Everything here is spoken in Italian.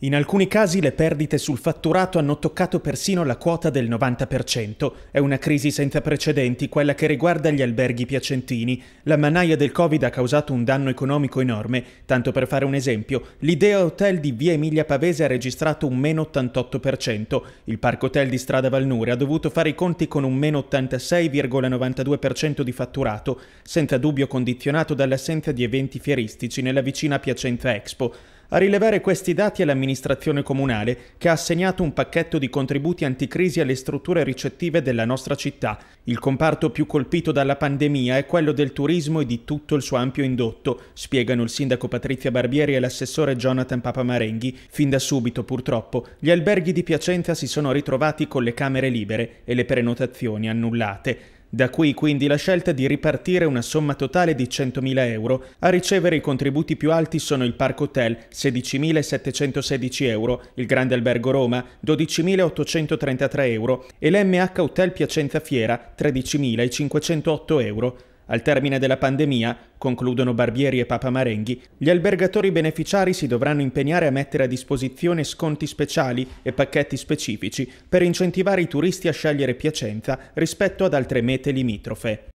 In alcuni casi le perdite sul fatturato hanno toccato persino la quota del 90%. È una crisi senza precedenti quella che riguarda gli alberghi piacentini. La mannaia del Covid ha causato un danno economico enorme. Tanto per fare un esempio, l'Idea Hotel di Via Emilia Pavese ha registrato un meno 88%. Il Parco Hotel di Strada Valnure ha dovuto fare i conti con un meno 86,92% di fatturato, senza dubbio condizionato dall'assenza di eventi fieristici nella vicina Piacenza Expo. A rilevare questi dati è l'amministrazione comunale, che ha assegnato un pacchetto di contributi anticrisi alle strutture ricettive della nostra città. Il comparto più colpito dalla pandemia è quello del turismo e di tutto il suo ampio indotto, spiegano il sindaco Patrizia Barbieri e l'assessore Jonathan Papamarenghi. Fin da subito, purtroppo, gli alberghi di Piacenza si sono ritrovati con le camere libere e le prenotazioni annullate. Da qui quindi la scelta di ripartire una somma totale di 100.000 euro. A ricevere i contributi più alti sono il Park Hotel 16.716 euro, il Grande Albergo Roma 12.833 euro e l'MH Hotel Piacenza Fiera 13.508 euro. Al termine della pandemia, concludono Barbieri e Papa Marenghi, gli albergatori beneficiari si dovranno impegnare a mettere a disposizione sconti speciali e pacchetti specifici per incentivare i turisti a scegliere Piacenza rispetto ad altre mete limitrofe.